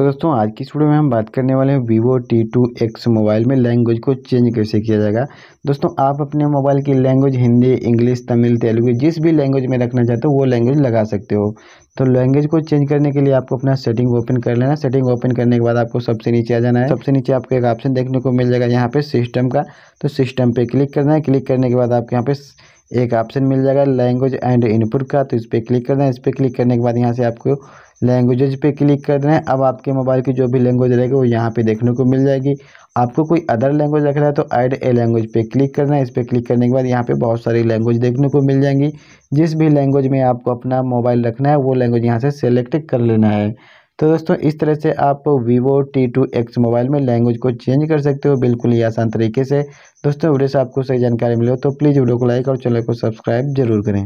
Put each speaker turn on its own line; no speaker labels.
तो दोस्तों आज की वीडियो में हम बात करने वाले हैं Vivo T two X mobile में लैंग्वेज को चेंज कैसे किया जाएगा दोस्तों आप अपने मोबाइल की लैंग्वेज हिंदी इंग्लिश तमिल तेलुगु जिस भी लैंग्वेज में रखना चाहते हो वो लैंग्वेज लगा सकते हो तो लैंग्वेज को चेंज करने के लिए आपको अपना सेटिंग ओपन कर लेना सेटिंग ओपन करने के बाद आपको सबसे नीचे आ जाना है सबसे नीचे आपको एक ऑप्शन देखने को मिल जाएगा यहाँ पे सिस्टम का तो सिस्टम पर क्लिक करना है क्लिक करने के बाद आपके यहाँ पे एक ऑप्शन मिल जाएगा लैंग्वेज एंड इनपुट का तो इस पर क्लिक कर दें इस पर क्लिक करने के बाद यहाँ से आपको लैंग्वेजेज पे क्लिक कर दें अब आपके मोबाइल की जो भी लैंग्वेज रहेगी वो यहाँ पे देखने को मिल जाएगी आपको कोई अदर लैंग्वेज रख रहा है तो ऐड ए लैंग्वेज पे क्लिक करना है इस पर क्लिक करने के बाद यहाँ पे बहुत सारी लैंग्वेज देखने को मिल जाएंगी जिस भी लैंग्वेज में आपको अपना मोबाइल रखना है वो लैंग्वेज यहाँ से सेलेक्ट कर लेना है तो दोस्तों इस तरह से आप Vivo T two X mobile में लैंग्वेज को चेंज कर सकते हो बिल्कुल ही आसान तरीके से दोस्तों वीडियो से आपको सही जानकारी मिले तो प्लीज़ वीडियो को लाइक और चैनल को सब्सक्राइब जरूर करें